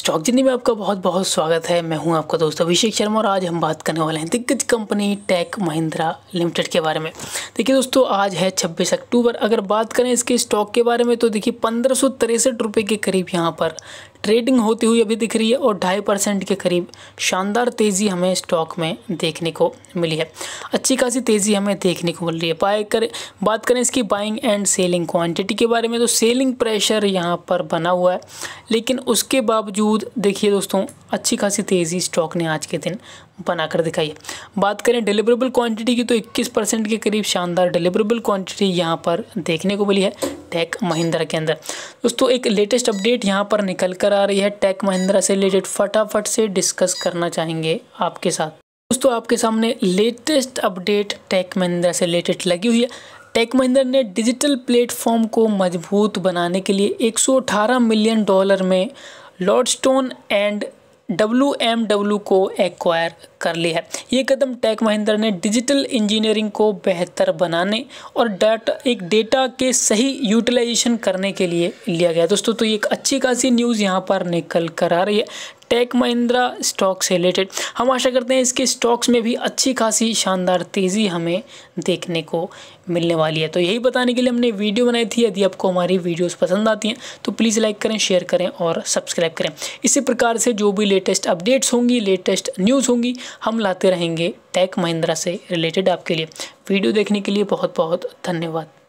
stock जिंदगी में आपका बहुत बहुत स्वागत है मैं हूं आपका दोस्त अभिषेक शर्मा और आज हम बात करने वाले हैं दिग्गज कंपनी टेक महिंद्रा लिमिटेड के बारे में देखिए दोस्तों आज है 26 अक्टूबर अगर बात करें इसके स्टॉक के बारे में तो देखिए पंद्रह सौ के करीब यहाँ पर ट्रेडिंग होती हुई अभी दिख रही है और ढाई परसेंट के करीब शानदार तेज़ी हमें स्टॉक में देखने को मिली है अच्छी खासी तेज़ी हमें देखने को मिल रही है बाय कर बात करें इसकी बाइंग एंड सेलिंग क्वांटिटी के बारे में तो सेलिंग प्रेशर यहाँ पर बना हुआ है लेकिन उसके बावजूद देखिए दोस्तों अच्छी खासी तेज़ी स्टॉक ने आज के दिन बनाकर दिखाई है बात करें डिलीवरेबल क्वांटिटी की तो 21 परसेंट के करीब शानदार डिलीवरेबल क्वांटिटी यहाँ पर देखने को मिली है टेक महिंद्रा के अंदर दोस्तों एक लेटेस्ट अपडेट यहाँ पर निकल कर आ रही है टेक महिंद्रा से रिलेटेड फटाफट से डिस्कस करना चाहेंगे आपके साथ दोस्तों आपके सामने लेटेस्ट अपडेट टेक महिंद्रा से रिलेटेड लगी हुई है टेक महिंद्रा ने डिजिटल प्लेटफॉर्म को मजबूत बनाने के लिए 118 मिलियन डॉलर में Lordstown and W M W को एक्वायर कर लिया है ये कदम टेक महिंद्र ने डिजिटल इंजीनियरिंग को बेहतर बनाने और डाटा एक डेटा के सही यूटिलाइजेशन करने के लिए लिया गया दोस्तों तो ये एक अच्छी खासी न्यूज़ यहाँ पर निकल कर आ रही है टेक महिंद्रा स्टॉक से रिलेटेड हम आशा करते हैं इसके स्टॉक्स में भी अच्छी खासी शानदार तेज़ी हमें देखने को मिलने वाली है तो यही बताने के लिए हमने वीडियो बनाई थी यदि आपको हमारी वीडियोस पसंद आती हैं तो प्लीज़ लाइक करें शेयर करें और सब्सक्राइब करें इसी प्रकार से जो भी लेटेस्ट अपडेट्स होंगी लेटेस्ट न्यूज़ होंगी हम लाते रहेंगे टेक महिंद्रा से रिलेटेड आपके लिए वीडियो देखने के लिए बहुत बहुत धन्यवाद